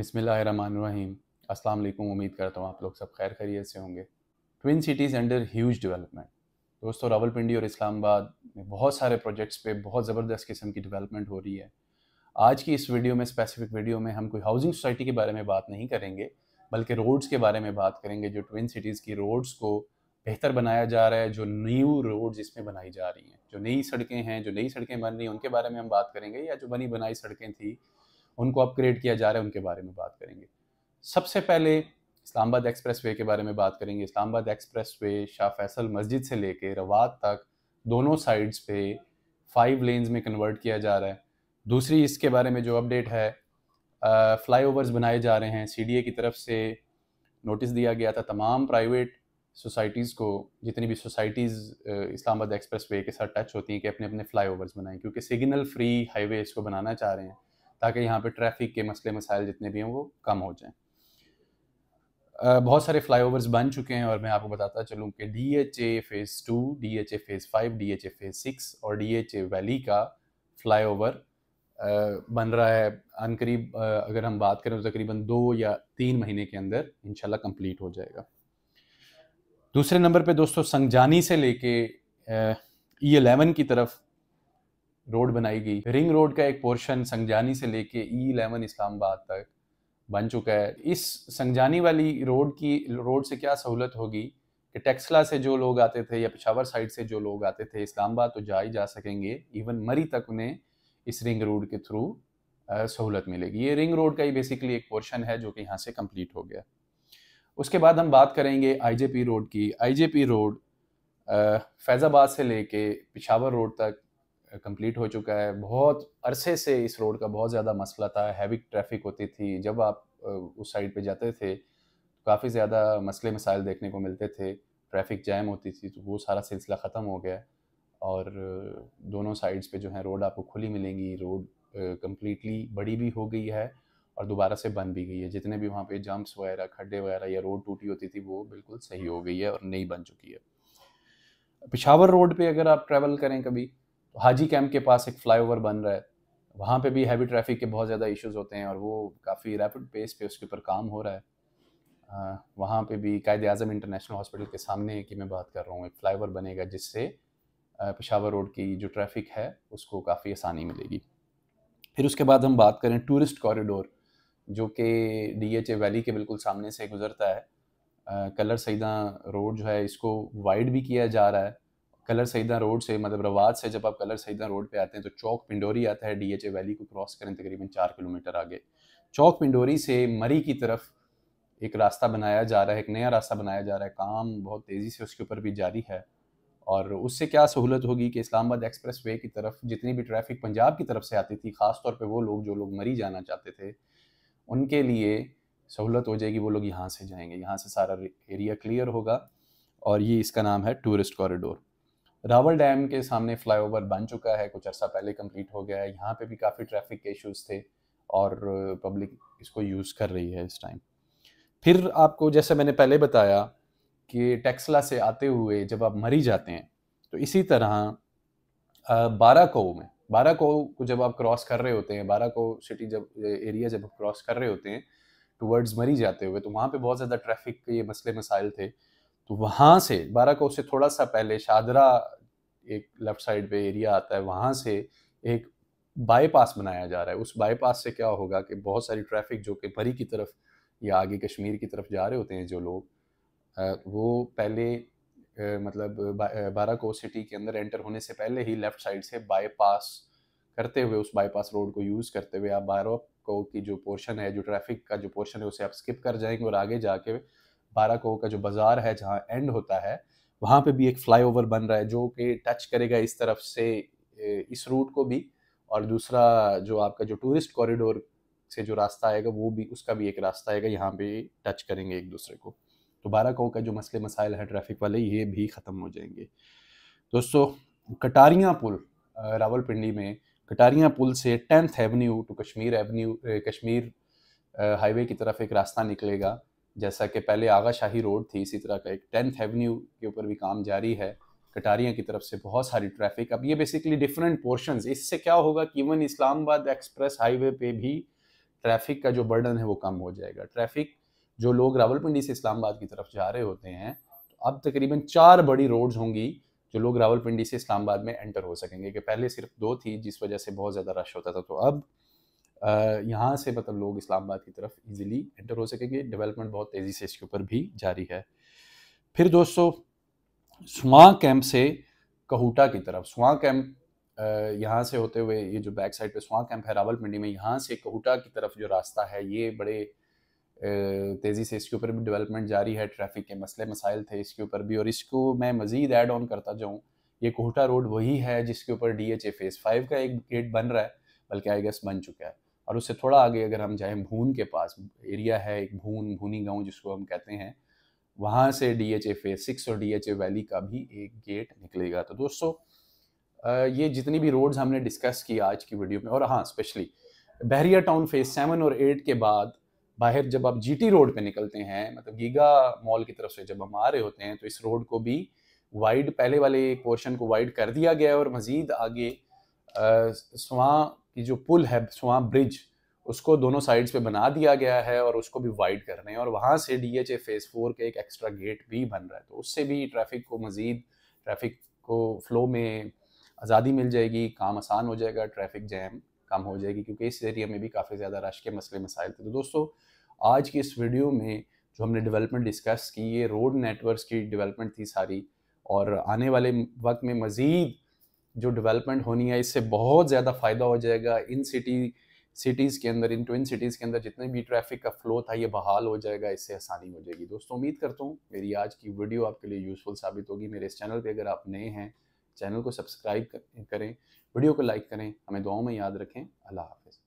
बिसमीम अस्सलाम वालेकुम उम्मीद करता हूँ आप लोग सब खैर खैरियत से होंगे twin cities under huge development दोस्तों रावलपिंडी और इस्लामाबाद में बहुत सारे प्रोजेक्ट्स पे बहुत ज़बरदस्त किस्म की डेवलपमेंट हो रही है आज की इस वीडियो में स्पेसिफिक वीडियो में हम कोई हाउसिंग सोसाइटी के बारे में बात नहीं करेंगे बल्कि रोड्स के बारे में बात करेंगे जो ट्विन सिटीज़ की रोड्स को बेहतर बनाया जा रहा है जो न्यू रोड्स इसमें बनाई जा रही हैं जो नई सड़कें हैं जो नई सड़कें बन रही हैं उनके बारे में हम बात करेंगे या जो बनी बनाई सड़कें थी उनको अपग्रेड किया जा रहा है उनके बारे में बात करेंगे सबसे पहले इस्लामाबाद एक्सप्रेस वे के बारे में बात करेंगे इस्लामाबाद एक्सप्रेस वे शाह फैसल मस्जिद से लेके रवात तक दोनों साइड्स पे फाइव लेन्स में कन्वर्ट किया जा रहा है दूसरी इसके बारे में जो अपडेट है फ्लाई ओवर्स बनाए जा रहे हैं सी की तरफ से नोटिस दिया गया था तमाम प्राइवेट सोसाइटीज़ को जितनी भी सोसाइटीज़ इस्लामाबाद एक्सप्रेस वे के साथ टच होती हैं कि अपने अपने फ्लाई ओवर्स बनाएं क्योंकि सिग्नल फ्री हाईवे इसको बनाना चाह रहे हैं ताकि यहाँ पे ट्रैफिक के मसले मसाइल जितने भी हैं वो कम हो जाएं बहुत सारे फ्लाईओवर्स बन चुके हैं और मैं आपको बताता चलूँ कि D H A phase two D H A phase five D H A phase six और डी एच ए वैली का फ्लाई ओवर बन रहा है अन करीब अगर हम बात करें तो तकरीबन दो या तीन महीने के अंदर इनशाला कम्प्लीट हो जाएगा दूसरे नंबर पे दोस्तों संगजानी से लेके ई एलेवन e की तरफ रोड बनाई गई रिंग रोड का एक पोर्शन संगजानी से लेके ई e इलेवन इस्लामाबाद तक बन चुका है इस संगजानी वाली रोड की रोड से क्या सहूलत होगी कि टेक्सला से जो लोग आते थे या पिशावर साइड से जो लोग आते थे इस्लामाबाद तो जा ही जा सकेंगे इवन मरी तक उन्हें इस रिंग रोड के थ्रू सहूलत मिलेगी ये रिंग रोड का ही बेसिकली एक पोर्शन है जो कि यहाँ से कंप्लीट हो गया उसके बाद हम बात करेंगे आईजेपी रोड की आईजेपी रोड फैज़ाबाद से लेके पिशावर रोड तक कंप्लीट हो चुका है बहुत अरसे से इस रोड का बहुत ज़्यादा मसला था हैवी ट्रैफिक होती थी जब आप उस साइड पे जाते थे काफ़ी ज़्यादा मसले मसाइल देखने को मिलते थे ट्रैफिक जैम होती थी तो वो सारा सिलसिला ख़त्म हो गया और दोनों साइड्स पे जो है रोड आपको खुली मिलेंगी रोड कम्प्लीटली बड़ी भी हो गई है और दोबारा से बन भी गई है जितने भी वहाँ पे जंप्स वगैरह खड्डे वगैरह या रोड टूटी होती थी वो बिल्कुल सही हो गई है और नई बन चुकी है पिशावर रोड पे अगर आप ट्रैवल करें कभी हाजी कैंप के पास एक फ्लाईओवर बन रहा है वहाँ पे भी हैवी ट्रैफिक के बहुत ज़्यादा इश्यूज होते हैं और वो काफ़ी रैपिड पेस पे उसके ऊपर काम हो रहा है वहाँ पे भी कायद अजम इंटरनेशनल हॉस्पिटल के सामने की मैं बात कर रहा हूँ एक ओवर बनेगा जिससे पेशावर रोड की जो ट्रैफिक है उसको काफ़ी आसानी मिलेगी फिर उसके बाद हम बात करें टूरिस्ट कॉरिडोर जो कि डी एच ए वैली के बिल्कुल सामने से गुजरता है कलर सईदा रोड जो है इसको वाइड भी किया जा रहा है कलर सईदा रोड से मतलब रवाज से जब आप कलर सईदा रोड पे आते हैं तो चौक पिंडोरी आता है डी वैली को क्रॉस करें तकरीबन चार किलोमीटर आगे चौक पिंडोरी से मरी की तरफ एक रास्ता बनाया जा रहा है एक नया रास्ता बनाया जा रहा है काम बहुत तेज़ी से उसके ऊपर भी जारी है और उससे क्या सहूलत होगी कि इस्लामाबाद एक्सप्रेस वे की तरफ जितनी भी ट्रैफिक पंजाब की तरफ से आती थी ख़ास तौर पे वो लोग जो लोग मरी जाना चाहते थे उनके लिए सहूलत हो जाएगी वो लोग यहाँ से जाएंगे यहाँ से सारा एरिया क्लियर होगा और ये इसका नाम है टूरिस्ट कॉरिडोर रावल डैम के सामने फ्लाईओवर बन चुका है कुछ अर्सा पहले कंप्लीट हो गया है यहाँ पे भी काफ़ी ट्रैफिक के इश्यूज थे और पब्लिक इसको यूज़ कर रही है इस टाइम फिर आपको जैसे मैंने पहले बताया कि टेक्सला से आते हुए जब आप मरी जाते हैं तो इसी तरह बारह को में बारह को जब आप क्रॉस कर रहे होते हैं बारह को सिटी जब एरिया जब आप क्रॉस कर रहे होते हैं टूवर्ड्स मरी जाते हुए तो वहाँ पे बहुत ज़्यादा ट्रैफिक के ये मसले मसाइल थे तो वहाँ से बारह को से थोड़ा सा पहले शादरा एक लेफ्ट साइड पे एरिया आता है वहाँ से एक बाईपास बनाया जा रहा है उस बाईपास से क्या होगा कि बहुत सारी ट्रैफिक जो कि भरी की तरफ या आगे कश्मीर की तरफ जा रहे होते हैं जो लोग वो पहले मतलब बाराको सिटी के अंदर एंटर होने से पहले ही लेफ़्ट साइड से बाईपास करते हुए उस बाईपास रोड को यूज़ करते हुए आप बाराको की जो पोर्शन है जो ट्रैफिक का जो पोर्शन है उसे आप स्किप कर जाएंगे और आगे जाके को का जो बाज़ार है जहाँ एंड होता है वहाँ पे भी एक फ्लाईओवर बन रहा है जो कि टच करेगा इस तरफ से इस रूट को भी और दूसरा जो आपका जो टूरिस्ट कॉरिडोर से जो रास्ता आएगा वो भी उसका भी एक रास्ता आएगा यहाँ पे टच करेंगे एक दूसरे को तो बारह को का जो मसले मसाइल है ट्रैफिक वाले ये भी ख़त्म हो जाएंगे दोस्तों कटारिया पुल रावलपिंडी में कटारियाँ पुल से tenth avenue to Kashmir avenue Kashmir highway की तरफ एक रास्ता निकलेगा जैसा कि पहले आगा शाही रोड थी इसी तरह का एक टेंथ एवेन्यू के ऊपर भी काम जारी है कटारिया की तरफ से बहुत सारी ट्रैफिक अब ये बेसिकली डिफरेंट पोर्शन इससे क्या होगा कि इवन इस्लामाबाद एक्सप्रेस हाईवे पे भी ट्रैफिक का जो बर्डन है वो कम हो जाएगा ट्रैफिक जो लोग रावलपिंडी से इस्लामाबाद की तरफ जा रहे होते हैं तो अब तकरीबन चार बड़ी रोड्स होंगी जो लोग रावलपिंडी से इस्लामाबाद में एंटर हो सकेंगे कि पहले सिर्फ दो थी जिस वजह से बहुत ज़्यादा रश होता था तो अब यहाँ से मतलब लोग इस्लामाबाद की तरफ इजीली एंटर हो सकेंगे डेवलपमेंट बहुत तेज़ी से इसके ऊपर भी जारी है फिर दोस्तों सुआ कैंप से कहूटा की तरफ सुआ कैंप यहाँ से होते हुए ये जो बैक साइड पे सुआ कैंप है रावल मंडी में यहाँ से कहूटा की तरफ जो रास्ता है ये बड़े तेज़ी से इसके ऊपर भी डेवलपमेंट जारी है ट्रैफिक के मसले मसाइल थे इसके ऊपर भी और इसको मैं मज़ीद ऐड ऑन करता जाऊँ ये कोहटा रोड वही है जिसके ऊपर D H A phase five का एक गेट बन रहा है बल्कि आई गेस बन चुका है और उससे थोड़ा आगे अगर हम जाएं भून के पास एरिया है एक भून भूनी गाँव जिसको हम कहते हैं वहाँ से D H A phase six और डी एच ए वैली का भी एक गेट निकलेगा तो दोस्तों ये जितनी भी रोड्स हमने डिस्कस की आज की वीडियो में और हाँ specially Bahria town phase seven और एट के बाद बाहर जब आप जी रोड पे निकलते हैं मतलब गीगा मॉल की तरफ से जब हम आ रहे होते हैं तो इस रोड को भी वाइड पहले वाले पोर्शन को वाइड कर दिया गया है और मज़ीद आगे स्वा कि जो पुल है स्वाम ब्रिज उसको दोनों साइड्स पे बना दिया गया है और उसको भी वाइड कर रहे हैं और वहाँ से D H A phase four के एक एक्स्ट्रा गेट भी बन रहा है तो उससे भी ट्रैफिक को मज़ीद ट्रैफिक को फ्लो में आज़ादी मिल जाएगी काम आसान हो जाएगा ट्रैफिक जैम कम हो जाएगी क्योंकि इस एरिया में भी काफ़ी ज़्यादा रश के मसले मसाइल थे तो दोस्तों आज की इस वीडियो में जो हमने डेवलपमेंट डिस्कस की ये रोड नेटवर्क की डेवलपमेंट थी सारी और आने वाले वक्त में मज़ीद जो डेवलपमेंट होनी है इससे बहुत ज़्यादा फ़ायदा हो जाएगा इन सिटी सिटीज़ के अंदर इन ट्विन सिटीज़ के अंदर जितने भी ट्रैफिक का फ्लो था ये बहाल हो जाएगा इससे आसानी हो जाएगी दोस्तों उम्मीद करता हूँ मेरी आज की वीडियो आपके लिए यूज़फुल साबित होगी मेरे इस चैनल पर अगर आप नए हैं चैनल को सब्सक्राइब करें वीडियो को लाइक करें हमें दुआओं में याद रखें अल्लाह हाफिज़